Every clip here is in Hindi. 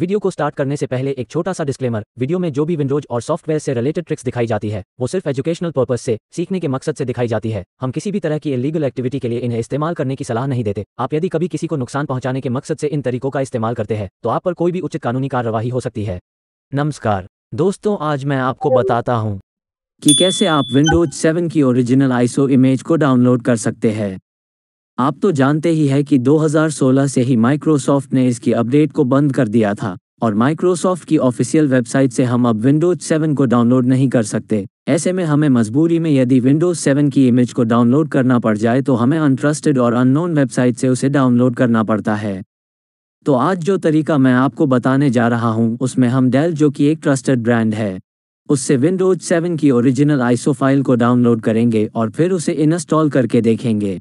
वीडियो को स्टार्ट करने से पहले एक छोटा सा डिस्क्लेमर वीडियो में जो भी विंडोज और सॉफ्टवेयर से रिलेटेड ट्रिक्स दिखाई जाती है वो सिर्फ एजुकेशनल पर्पज से सीखने के मकसद से दिखाई जाती है हम किसी भी तरह की इलीगल एक्टिविटी के लिए इन्हें इस्तेमाल करने की सलाह नहीं देते आप यदि कभी किसी को नुकसान पहुंचाने के मकसद से इन तरीकों का इस्तेमाल करते हैं तो आप पर कोई भी उचित कानूनी कार्यवाही हो सकती है नमस्कार दोस्तों आज मैं आपको बताता हूँ कि कैसे आप विंडोज 7 की ओरिजिनल आईसो इमेज को डाउनलोड कर सकते हैं आप तो जानते ही है कि 2016 से ही माइक्रोसॉफ्ट ने इसकी अपडेट को बंद कर दिया था और माइक्रोसॉफ्ट की ऑफिशियल वेबसाइट से हम अब विंडोज 7 को डाउनलोड नहीं कर सकते ऐसे में हमें मजबूरी में यदि विंडोज 7 की इमेज को डाउनलोड करना पड़ जाए तो हमें अनट्रस्टेड और अननोन वेबसाइट से उसे डाउनलोड करना पड़ता है तो आज जो तरीका मैं आपको बताने जा रहा हूँ उसमें हम डेल जो कि एक ट्रस्टेड ब्रांड है उससे विंडोज 7 की ओरिजिनल आइसो फाइल को डाउनलोड करेंगे और फिर उसे इंस्टॉल करके देखेंगे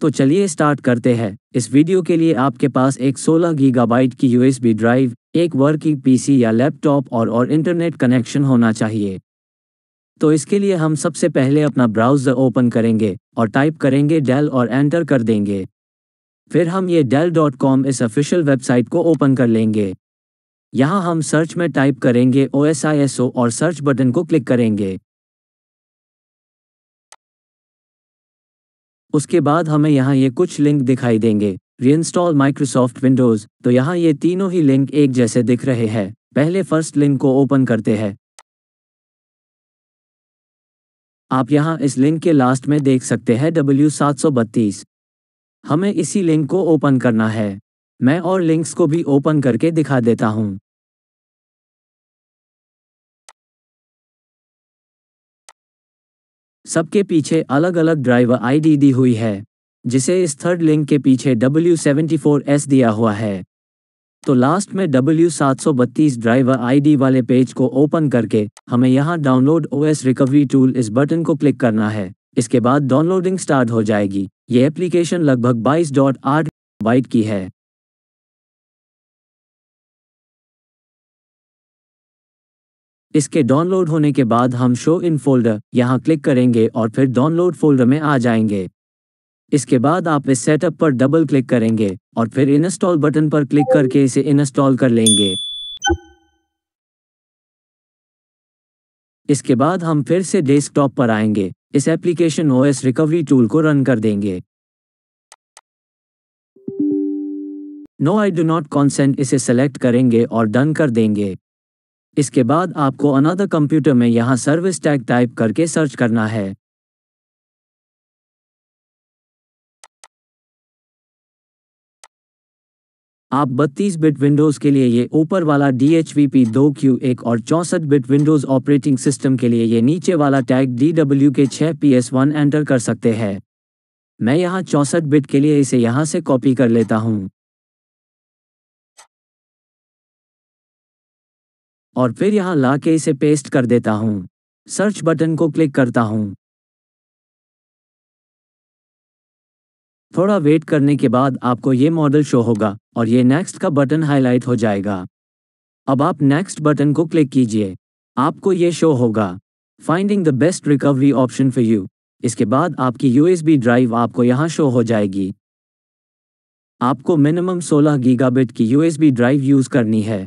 तो चलिए स्टार्ट करते हैं इस वीडियो के लिए आपके पास एक 16 गीगाबाइट की यूएसबी ड्राइव एक वर्किंग पीसी या लैपटॉप और और इंटरनेट कनेक्शन होना चाहिए तो इसके लिए हम सबसे पहले अपना ब्राउज़र ओपन करेंगे और टाइप करेंगे डेल और एंटर कर देंगे फिर हम ये डेल डॉट कॉम इस ऑफिशियल वेबसाइट को ओपन कर लेंगे यहाँ हम सर्च में टाइप करेंगे O S I S O और सर्च बटन को क्लिक करेंगे उसके बाद हमें यहाँ ये कुछ लिंक दिखाई देंगे रीइंस्टॉल माइक्रोसॉफ्ट विंडोज तो यहाँ ये तीनों ही लिंक एक जैसे दिख रहे हैं पहले फर्स्ट लिंक को ओपन करते हैं आप यहाँ इस लिंक के लास्ट में देख सकते हैं डब्ल्यू सात सौ बत्तीस हमें इसी लिंक को ओपन करना है मैं और लिंक्स को भी ओपन करके दिखा देता हूँ सबके पीछे अलग अलग ड्राइवर आईडी दी हुई है जिसे इस थर्ड लिंक के पीछे डब्ल्यू दिया हुआ है तो लास्ट में W732 ड्राइवर आईडी वाले पेज को ओपन करके हमें यहाँ डाउनलोड ओएस रिकवरी टूल इस बटन को क्लिक करना है इसके बाद डाउनलोडिंग स्टार्ट हो जाएगी ये एप्लीकेशन लगभग 22.8 बाइट की है इसके डाउनलोड होने के बाद हम शो इन फोल्डर यहाँ क्लिक करेंगे और फिर डाउनलोड फोल्डर में आ जाएंगे इसके बाद आप इस सेटअप पर डबल क्लिक करेंगे और फिर इंस्टॉल बटन पर क्लिक करके इसे इंस्टॉल कर लेंगे इसके बाद हम फिर से डेस्कटॉप पर आएंगे इस एप्लीकेशन ओएस रिकवरी टूल को रन कर देंगे no I do not consent इसे सेलेक्ट करेंगे और डन कर देंगे इसके बाद आपको अनदर कंप्यूटर में यहाँ सर्विस टैग टाइप करके सर्च करना है आप 32 बिट विंडोज़ के लिए ये ऊपर वाला डी एच वी पी दो क्यू एक और चौंसठ बिट विंडोज़ ऑपरेटिंग सिस्टम के लिए ये नीचे वाला टैग डी डब्ल्यू के छः पी एस वन एंटर कर सकते हैं मैं यहाँ चौंसठ बिट के लिए इसे यहाँ से कॉपी कर लेता हूँ और फिर यहाँ ला के इसे पेस्ट कर देता हूँ सर्च बटन को क्लिक करता हूँ थोड़ा वेट करने के बाद आपको ये मॉडल शो होगा और ये नेक्स्ट का बटन हाईलाइट हो जाएगा अब आप नेक्स्ट बटन को क्लिक कीजिए आपको ये शो होगा finding the best recovery option for you इसके बाद आपकी यूएसबी ड्राइव आपको यहाँ शो हो जाएगी आपको मिनिमम 16 गीगाबिट की यूएसबी ड्राइव यूज़ करनी है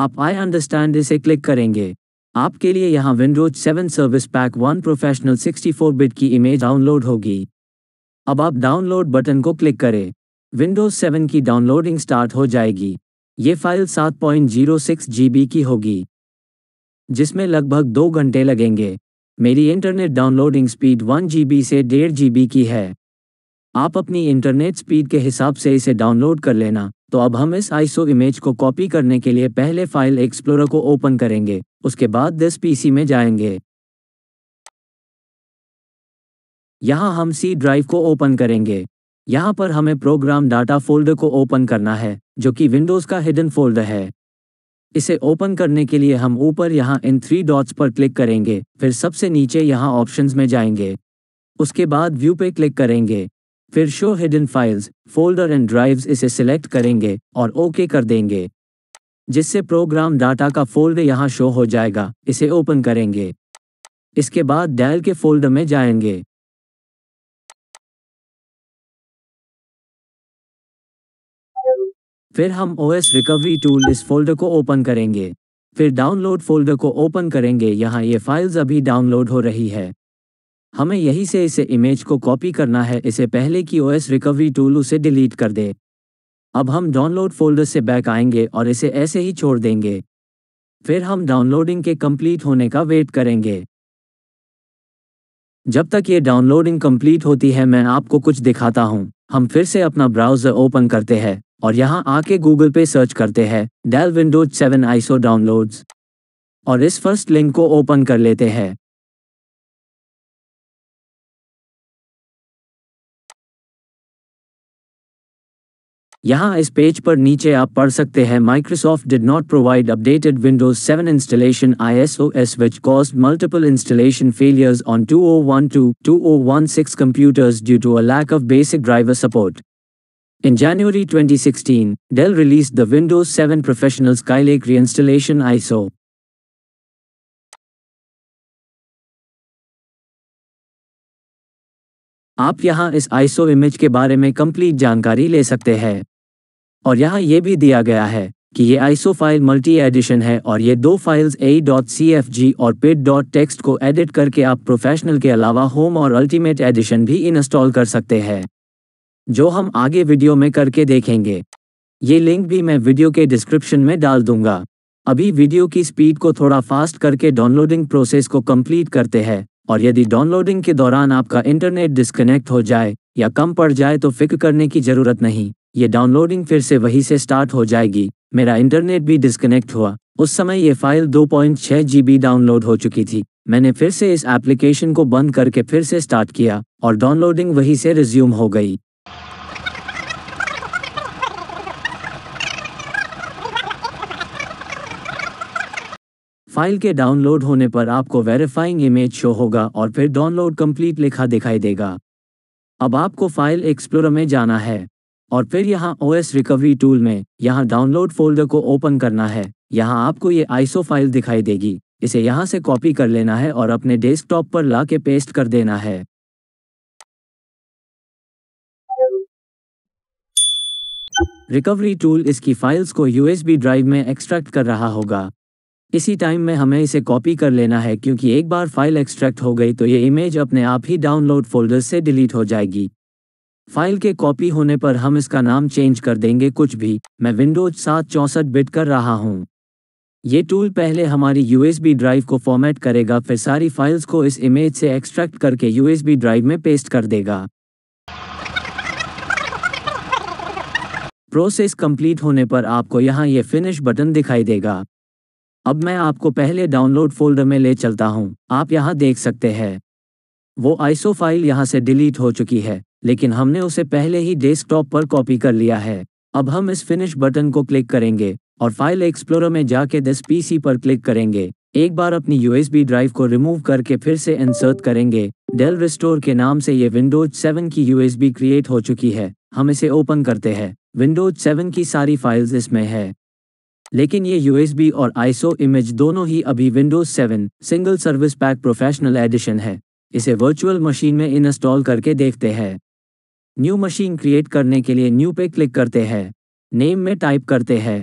आप आई अंडरस्टैंड इसे क्लिक करेंगे आपके लिए यहाँ Windows 7 service pack 1 professional 64 bit की इमेज डाउनलोड होगी अब आप डाउनलोड बटन को क्लिक करें विंडोज 7 की डाउनलोडिंग स्टार्ट हो जाएगी ये फाइल 7.06 जीबी की होगी जिसमें लगभग दो घंटे लगेंगे मेरी internet downloading speed one GB से डेढ़ जीबी की है आप अपनी इंटरनेट स्पीड के हिसाब से इसे डाउनलोड कर लेना तो अब हम इस आईसो इमेज को कॉपी करने के लिए पहले फाइल एक्सप्लोरर को ओपन करेंगे उसके बाद दिस पीसी में जाएंगे यहाँ हम सी ड्राइव को ओपन करेंगे यहाँ पर हमें प्रोग्राम डाटा फोल्डर को ओपन करना है जो कि विंडोज़ का हिडन फोल्डर है इसे ओपन करने के लिए हम ऊपर यहाँ इन थ्री डॉट्स पर क्लिक करेंगे फिर सबसे नीचे यहाँ ऑप्शंस में जाएंगे उसके बाद व्यू पे क्लिक करेंगे फिर show hidden files folder and drives इसे सिलेक्ट करेंगे और ओके कर देंगे जिससे प्रोग्राम डाटा का फोल्ड यहाँ शो हो जाएगा इसे ओपन करेंगे इसके बाद डैल के फोल्डर में जाएंगे फिर हम ओएस रिकवरी टूल इस फोल्डर को ओपन करेंगे फिर डाउनलोड फोल्डर को ओपन करेंगे यहाँ ये फाइल्स अभी डाउनलोड हो रही है हमें यही से इसे इमेज को कॉपी करना है इसे पहले की ओएस रिकवरी टूल उसे डिलीट कर दे अब हम डाउनलोड फोल्डर से बैक आएंगे और इसे ऐसे ही छोड़ देंगे फिर हम डाउनलोडिंग के कंप्लीट होने का वेट करेंगे जब तक ये डाउनलोडिंग कंप्लीट होती है मैं आपको कुछ दिखाता हूँ हम फिर से अपना ब्राउजर ओपन करते हैं और यहाँ आके गूगल पे सर्च करते हैं Dell Windows seven ISO downloads और इस फर्स्ट लिंक को ओपन कर लेते हैं यहां इस पेज पर नीचे आप पढ़ सकते हैं Microsoft did not provide updated Windows 7 installation ISOs which cause multiple installation failures on 2012 2016 computers due to a lack of basic driver support in January 2016, Dell release the Windows 7 Professional reinstallation ISO. आप यहाँ इस ISO इमेज के बारे में कंप्लीट जानकारी ले सकते हैं और यहाँ ये भी दिया गया है कि ये आइसो फाइल मल्टी एडिशन है और ये दो files A dot C F G और पेड डॉट टेक्स्ट को एडिट करके आप प्रोफेशनल के अलावा होम और अल्टीमेट एडिशन भी इंस्टॉल कर सकते हैं जो हम आगे वीडियो में करके देखेंगे ये लिंक भी मैं वीडियो के डिस्क्रिप्शन में डाल दूंगा अभी वीडियो की स्पीड को थोड़ा फास्ट करके डाउनलोडिंग प्रोसेस को कंप्लीट करते हैं और यदि डाउनलोडिंग के दौरान आपका इंटरनेट डिस्कनेक्ट हो जाए या कम पड़ जाए तो फिक्र करने की जरूरत नहीं ये डाउनलोडिंग फिर से वही से स्टार्ट हो जाएगी मेरा इंटरनेट भी डिस्कनेक्ट हुआ उस समय ये फाइल 2.6 पॉइंट डाउनलोड हो चुकी थी मैंने फिर से इस एप्लीकेशन को बंद करके फिर से स्टार्ट किया और डाउनलोडिंग वही से रिज्यूम हो गई फाइल के डाउनलोड होने पर आपको वेरीफाइंग इमेज शो होगा और फिर डाउनलोड कंप्लीट लिखा दिखाई देगा अब आपको फाइल एक्सप्लोर में जाना है और फिर यहाँ एस रिकवरी टूल में यहाँ डाउनलोड फोल्डर को ओपन करना है यहाँ आपको ये आइसो फाइल दिखाई देगी इसे यहाँ से कॉपी कर लेना है और अपने डेस्कटॉप पर ला के पेस्ट कर देना है रिकवरी टूल इसकी फाइल्स को यूएसबी ड्राइव में एक्सट्रैक्ट कर रहा होगा इसी टाइम में हमें इसे कॉपी कर लेना है क्योंकि एक बार फाइल एक्सट्रैक्ट हो गई तो ये इमेज अपने आप ही डाउनलोड फोल्डर से डिलीट हो जाएगी फाइल के कॉपी होने पर हम इसका नाम चेंज कर देंगे कुछ भी मैं विंडोज सात चौंसठ बिट कर रहा हूँ ये टूल पहले हमारी यूएसबी ड्राइव को फॉर्मेट करेगा फिर सारी फाइल्स को इस इमेज से एक्सट्रैक्ट करके यूएसबी ड्राइव में पेस्ट कर देगा प्रोसेस कंप्लीट होने पर आपको यहाँ ये फिनिश बटन दिखाई देगा अब मैं आपको पहले डाउनलोड फोल्डर में ले चलता हूँ आप यहाँ देख सकते हैं वो आइसो फाइल यहाँ से डिलीट हो चुकी है लेकिन हमने उसे पहले ही डेस्कटॉप पर कॉपी कर लिया है अब हम इस फिनिश बटन को क्लिक करेंगे और फाइल एक्सप्लोरर में जाके दिस पीसी पर क्लिक करेंगे एक बार अपनी यूएसबी ड्राइव को रिमूव करके फिर से इंसर्ट करेंगे डेल रिस्टोर के नाम से ये विंडोज 7 की यूएसबी क्रिएट हो चुकी है हम इसे ओपन करते हैं विंडोज 7 की सारी फाइल्स इसमें है लेकिन ये यूएसबी और आईसो इमेज दोनों ही अभी Windows 7 single service pack professional edition है इसे वर्चुअल मशीन में इंस्टॉल करके देखते हैं न्यू मशीन क्रिएट करने के लिए न्यू पे क्लिक करते हैं नेम में टाइप करते हैं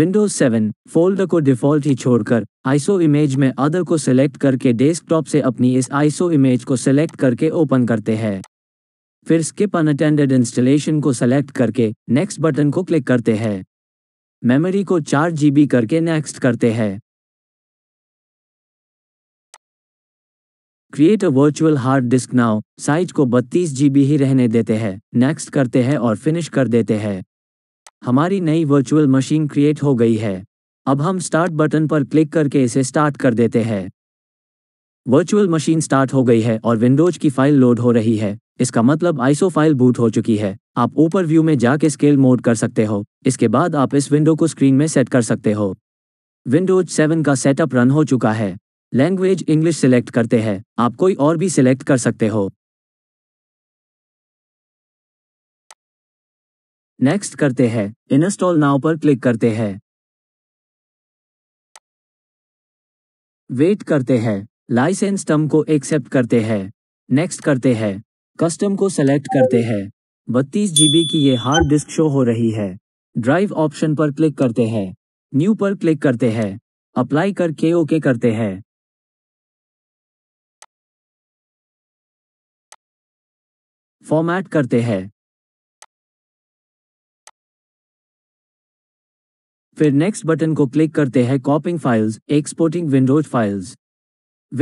विंडोज 7 फोल्डर को डिफ़ॉल्ट ही छोड़कर आईसो इमेज में अदर को सिलेक्ट करके डेस्कटॉप से अपनी इस आईसो इमेज को सिलेक्ट करके ओपन करते हैं फिर स्किप अनअटेंडेड इंस्टॉलेशन को सेलेक्ट करके नेक्स्ट बटन को क्लिक करते हैं मेमोरी को चार जीबी करके नेक्स्ट करते हैं create a virtual hard disk now size को बत्तीस जीबी ही रहने देते हैं नेक्स्ट करते हैं और फिनिश कर देते हैं हमारी नई वर्चुअल मशीन क्रिएट हो गई है अब हम स्टार्ट बटन पर क्लिक करके इसे स्टार्ट कर देते हैं वर्चुअल मशीन स्टार्ट हो गई है और विंडोज की फाइल लोड हो रही है इसका मतलब फाइल बूट हो चुकी है आप ऊपर व्यू में जाके स्केल मोड कर सकते हो इसके बाद आप इस विंडो को स्क्रीन में सेट कर सकते हो विंडोज 7 का सेटअप रन हो चुका है लैंग्वेज इंग्लिश सिलेक्ट करते हैं आप कोई और भी सिलेक्ट कर सकते हो नेक्स्ट करते हैं इनस्टॉल नाव पर क्लिक करते हैं वेट करते हैं लाइसेंस टर्म को एक्सेप्ट करते हैं नेक्स्ट करते हैं कस्टम को सेलेक्ट करते हैं बत्तीस जीबी की ये हार्ड डिस्क शो हो रही है ड्राइव ऑप्शन पर क्लिक करते हैं न्यू पर क्लिक करते हैं अप्लाई करके ओके करते हैं फॉर्मेट करते हैं फिर नेक्स्ट बटन को क्लिक करते हैं copying files exporting Windows files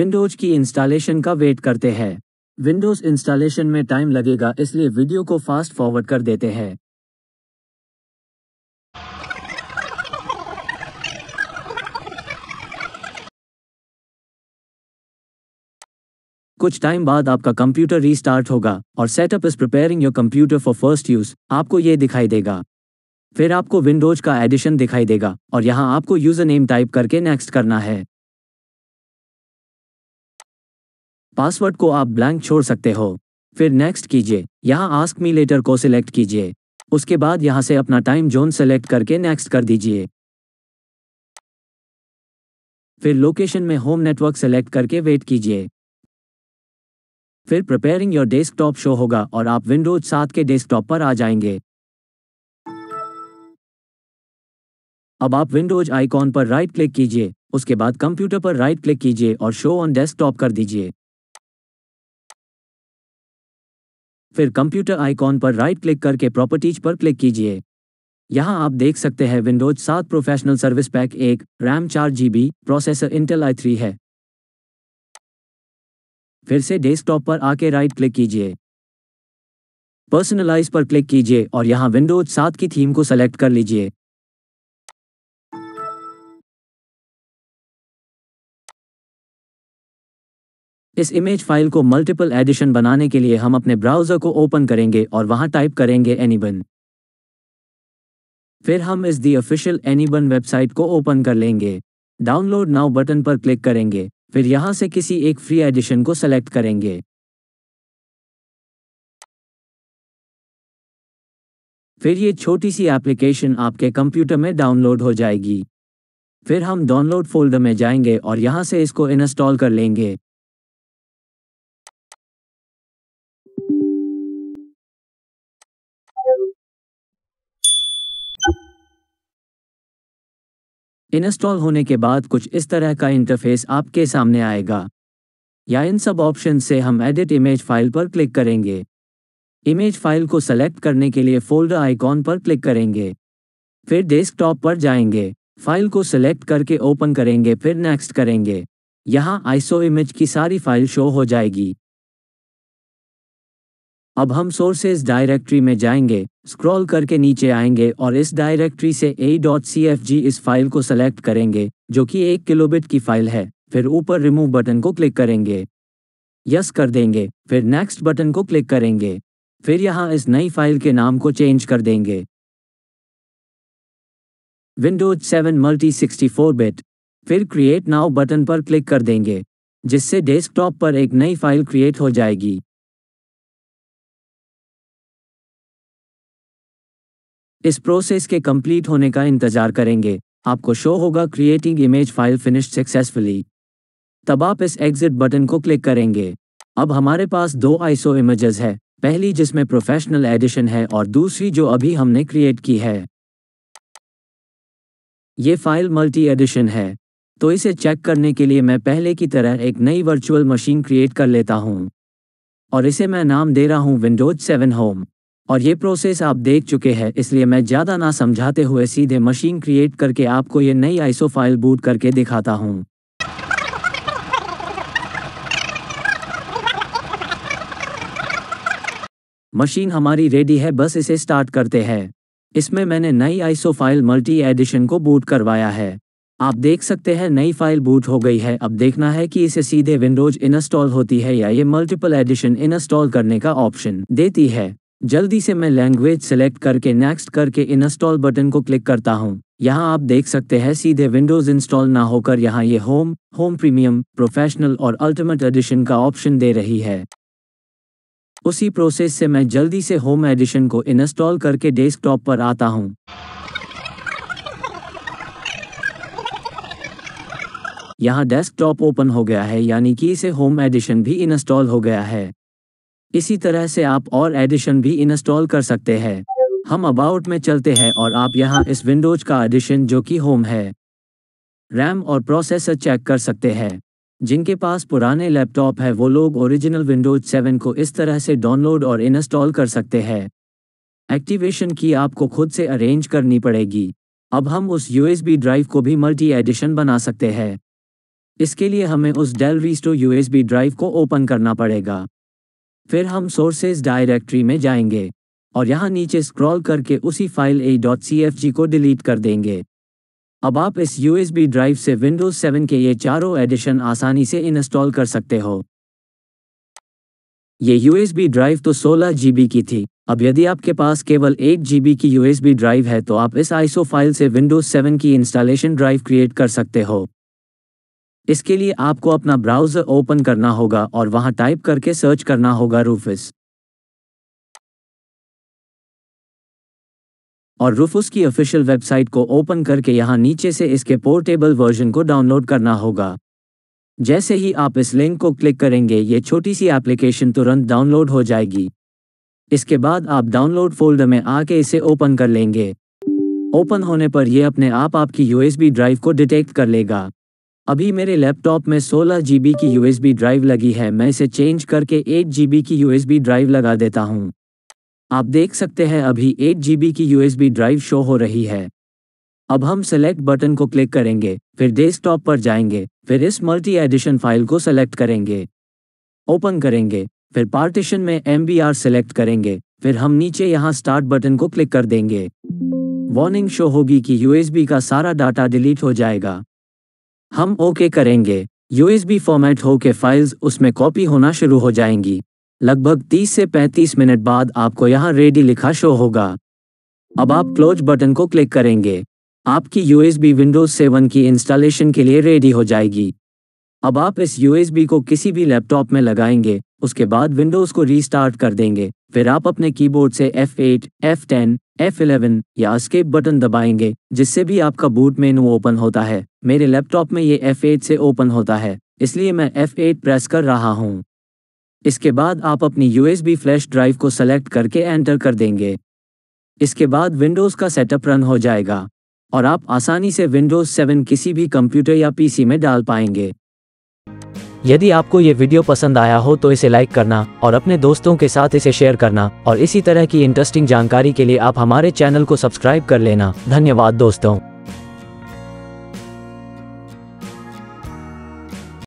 Windows की इंस्टॉलेशन का वेट करते हैं विंडोज इंस्टॉलेशन में टाइम लगेगा इसलिए वीडियो को फास्ट फॉरवर्ड कर देते हैं कुछ टाइम बाद आपका कंप्यूटर रीस्टार्ट होगा और setup is preparing your computer for first use आपको ये दिखाई देगा फिर आपको विंडोज का एडिशन दिखाई देगा और यहाँ आपको यूजर नेम टाइप करके नेक्स्ट करना है पासवर्ड को आप ब्लैंक छोड़ सकते हो फिर नेक्स्ट कीजिए यहाँ आस्क मी लेटर को सिलेक्ट कीजिए उसके बाद यहाँ से अपना टाइम जोन सेलेक्ट करके नेक्स्ट कर दीजिए फिर लोकेशन में होम नेटवर्क सेलेक्ट करके वेट कीजिए फिर प्रिपेयरिंग योर डेस्कटॉप शो होगा और आप विंडोज सात के डेस्कटॉप पर आ जाएंगे अब आप विंडोज आइकॉन पर राइट क्लिक कीजिए उसके बाद कंप्यूटर पर राइट क्लिक कीजिए और शो ऑन डेस्कटॉप कर दीजिए फिर कंप्यूटर आइकॉन पर राइट क्लिक करके प्रॉपर्टीज पर क्लिक कीजिए यहाँ आप देख सकते हैं विंडोज सात प्रोफेशनल सर्विस पैक एक रैम चार GB processor Intel I three है फिर से डेस्कटॉप पर आके राइट क्लिक कीजिए पर्सनलाइज पर क्लिक कीजिए और यहाँ विंडोज सात की थीम को सेलेक्ट कर लीजिए इस इमेज फाइल को मल्टीपल एडिशन बनाने के लिए हम अपने ब्राउज़र को ओपन करेंगे और वहां टाइप करेंगे एनीबन फिर हम इस दी ऑफिशियल एनीबन वेबसाइट को ओपन कर लेंगे डाउनलोड नाउ बटन पर क्लिक करेंगे फिर यहां से किसी एक फ्री एडिशन को सेलेक्ट करेंगे फिर ये छोटी सी एप्लीकेशन आपके कंप्यूटर में डाउनलोड हो जाएगी फिर हम डाउनलोड फोल्डर में जाएंगे और यहां से इसको इंस्टॉल कर लेंगे इंस्टॉल होने के बाद कुछ इस तरह का इंटरफेस आपके सामने आएगा या इन सब ऑप्शन से हम एडिट इमेज फाइल पर क्लिक करेंगे इमेज फाइल को सेलेक्ट करने के लिए फोल्डर आइकॉन पर क्लिक करेंगे फिर डेस्कटॉप पर जाएंगे फाइल को सिलेक्ट करके ओपन करेंगे फिर नेक्स्ट करेंगे यहाँ आइसो इमेज की सारी फाइल शो हो जाएगी अब हम सोर्सेज डायरेक्टरी में जाएंगे स्क्रॉल करके नीचे आएंगे और इस डायरेक्टरी से ए डॉट सी एफ जी इस फाइल को सेलेक्ट करेंगे जो कि एक किलोबिट की फाइल है फिर ऊपर रिमूव बटन को क्लिक करेंगे यस कर देंगे फिर नेक्स्ट बटन को क्लिक करेंगे फिर यहाँ इस नई फाइल के नाम को चेंज कर देंगे Windows seven multi sixty four bit फिर क्रिएट नाउ बटन पर क्लिक कर देंगे जिससे डेस्कटॉप पर एक नई फाइल क्रिएट हो जाएगी इस प्रोसेस के कंप्लीट होने का इंतजार करेंगे आपको शो होगा creating image file finish successfully तब आप इस एग्जिट बटन को क्लिक करेंगे अब हमारे पास दो आइसो इमेजेस है पहली जिसमें प्रोफेशनल एडिशन है और दूसरी जो अभी हमने क्रिएट की है ये फाइल मल्टी एडिशन है तो इसे चेक करने के लिए मैं पहले की तरह एक नई वर्चुअल मशीन क्रिएट कर लेता हूं और इसे मैं नाम दे रहा हूं विंडोज सेवन होम और ये प्रोसेस आप देख चुके हैं इसलिए मैं ज़्यादा ना समझाते हुए सीधे मशीन क्रिएट करके आपको ये नई आइसो फाइल बूट करके दिखाता हूँ मशीन हमारी रेडी है बस इसे स्टार्ट करते हैं इसमें मैंने नई आइसो फाइल मल्टी एडिशन को बूट करवाया है आप देख सकते हैं नई फाइल बूट हो गई है अब देखना है कि इसे सीधे विंडोज इंस्टॉल होती है या ये मल्टीपल एडिशन इंस्टॉल करने का ऑप्शन देती है जल्दी से मैं लैंग्वेज सेलेक्ट करके नेक्स्ट करके इंस्टॉल बटन को क्लिक करता हूँ यहाँ आप देख सकते हैं सीधे विंडोज इंस्टॉल ना होकर यहाँ ये होम होम प्रीमियम प्रोफेशनल और अल्टीमेट एडिशन का ऑप्शन दे रही है उसी प्रोसेस से मैं जल्दी से होम एडिशन को इंस्टॉल करके डेस्कटॉप पर आता हूँ यहाँ डेस्कटॉप ओपन हो गया है यानी कि इसे होम एडिशन भी इंस्टॉल हो गया है इसी तरह से आप और एडिशन भी इंस्टॉल कर सकते हैं हम अबाउट में चलते हैं और आप यहाँ इस विंडोज का एडिशन जो कि होम है रैम और प्रोसेसर चेक कर सकते हैं जिनके पास पुराने लैपटॉप है वो लोग ओरिजिनल विंडोज 7 को इस तरह से डाउनलोड और इंस्टॉल कर सकते हैं एक्टिवेशन की आपको खुद से अरेंज करनी पड़ेगी अब हम उस यूएसबी ड्राइव को भी मल्टी एडिशन बना सकते हैं इसके लिए हमें उस डेल रीस्टो यूएसबी ड्राइव को ओपन करना पड़ेगा फिर हम सोर्सेज डायरेक्टरी में जाएंगे और यहाँ नीचे स्क्रॉल करके उसी file A dot C F G को डिलीट कर देंगे अब आप इस यू एस बी ड्राइव से विंडोज़ सेवन के ये चारों एडिशन आसानी से इंस्टॉल कर सकते हो ये यू एस बी ड्राइव तो सोलह जी बी की थी अब यदि आपके पास केवल एट जी बी की यू एस बी ड्राइव है तो आप इस आइसो फाइल से विंडोज़ सेवन की इंस्टॉलेशन ड्राइव क्रिएट कर सकते हो इसके लिए आपको अपना ब्राउजर ओपन करना होगा और वहां टाइप करके सर्च करना होगा रूफिस और रूफिस की ऑफिशियल वेबसाइट को ओपन करके यहां नीचे से इसके पोर्टेबल वर्जन को डाउनलोड करना होगा जैसे ही आप इस लिंक को क्लिक करेंगे ये छोटी सी एप्लीकेशन तुरंत डाउनलोड हो जाएगी इसके बाद आप डाउनलोड फोल्डर में आके इसे ओपन कर लेंगे ओपन होने पर यह अपने आप आपकी यूएसबी ड्राइव को डिटेक्ट कर लेगा अभी मेरे लैपटॉप में सोलह जी की यूएसबी ड्राइव लगी है मैं इसे चेंज करके एट जी की यू ड्राइव लगा देता हूँ आप देख सकते हैं अभी एट जी की यू ड्राइव शो हो रही है अब हम सेलेक्ट बटन को क्लिक करेंगे फिर डेस्कटॉप पर जाएंगे फिर इस मल्टी एडिशन फाइल को सेलेक्ट करेंगे ओपन करेंगे फिर पार्टीशन में एम सेलेक्ट करेंगे फिर हम नीचे यहाँ स्टार्ट बटन को क्लिक कर देंगे वार्निंग शो होगी कि यूएसबी का सारा डाटा डिलीट हो जाएगा हम ओके करेंगे यूएसबी फॉर्मेट हो के फाइल्स उसमें कॉपी होना शुरू हो जाएंगी लगभग 30 से 35 मिनट बाद आपको यहाँ रेडी लिखा शो होगा अब आप क्लोज बटन को क्लिक करेंगे आपकी यूएसबी विंडोज 7 की इंस्टॉलेशन के लिए रेडी हो जाएगी अब आप इस यूएसबी को किसी भी लैपटॉप में लगाएंगे उसके बाद विंडोज को रीस्टार्ट कर देंगे फिर आप अपने कीबोर्ड से F8, F10, F11 या एस्केप बटन दबाएंगे जिससे भी आपका बूट मेनू ओपन होता है मेरे लैपटॉप में ये F8 से ओपन होता है इसलिए मैं F8 प्रेस कर रहा हूँ इसके बाद आप अपनी USB फ्लैश ड्राइव को सेलेक्ट करके एंटर कर देंगे इसके बाद विंडोज का सेटअप रन हो जाएगा और आप आसानी से विंडोज 7 किसी भी कंप्यूटर या पीसी में डाल पाएंगे यदि आपको ये वीडियो पसंद आया हो तो इसे लाइक करना और अपने दोस्तों के साथ इसे शेयर करना और इसी तरह की इंटरेस्टिंग जानकारी के लिए आप हमारे चैनल को सब्सक्राइब कर लेना धन्यवाद दोस्तों